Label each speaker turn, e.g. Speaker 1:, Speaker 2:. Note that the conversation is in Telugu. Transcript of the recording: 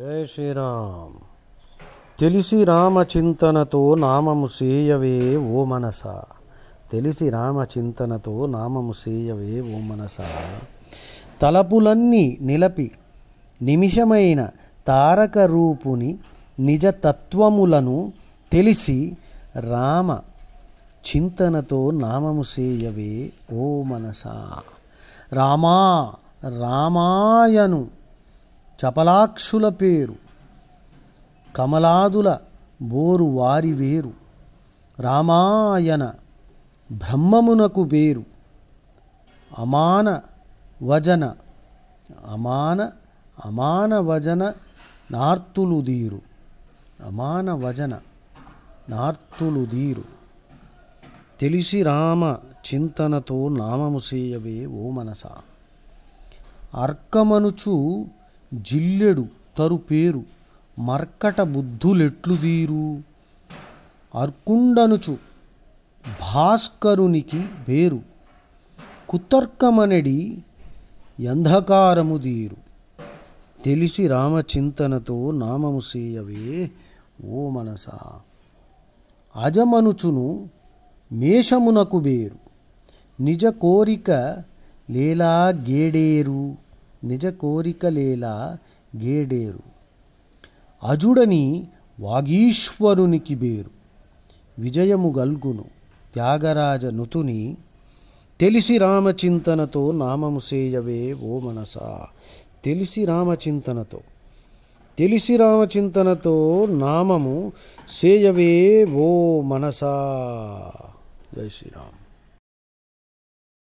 Speaker 1: జై శ్రీరామ్ తెలిసి రామచింతనతో నామము సేయవే ఓ మనస తెలిసి రామచింతనతో నామము సేయవే ఓ మనస తలపులన్నీ నిలపి నిమిషమైన తారక రూపుని నిజతత్వములను తెలిసి రామ చింతనతో నామము సేయవే ఓ మనస రామా రామాయను చపలాక్షుల పేరు కమలాదుల బోరు వారి వేరు రామాయణ బ్రహ్మమునకు వేరు అమాన వజన అమాన అమాన వజన నార్తులు దీరు అమాన వజన నార్తులు దీరు తెలిసి రామ చింతనతో నామము సేయవే ఓ మనసా అర్కమనుచు జిల్లెడు తరు పేరు మర్కట బుద్ధులెట్లు దీరు అర్కుండనుచు భాస్కరునికి వేరు కుతర్కమనడి ఎంధకారము దీరు తెలిసి రామచింతనతో నామము సేయవే ఓ మనసా అజమనుచును మేషమునకు వేరు నిజ కోరిక లేలా గేడేరు నిజ కోరికలేలా గేడేరు అజుడని వాగీశ్వరునికి బేరు విజయము గల్గును త్యాగరాజ నుతుని తెలిసి రామచింతనతో నామము సేయవే ఓ మనసా తెలిసి రామచింతనతో తెలిసి రామచింతనతో నామము సేయవే ఓ మనసా జై శ్రీరామ్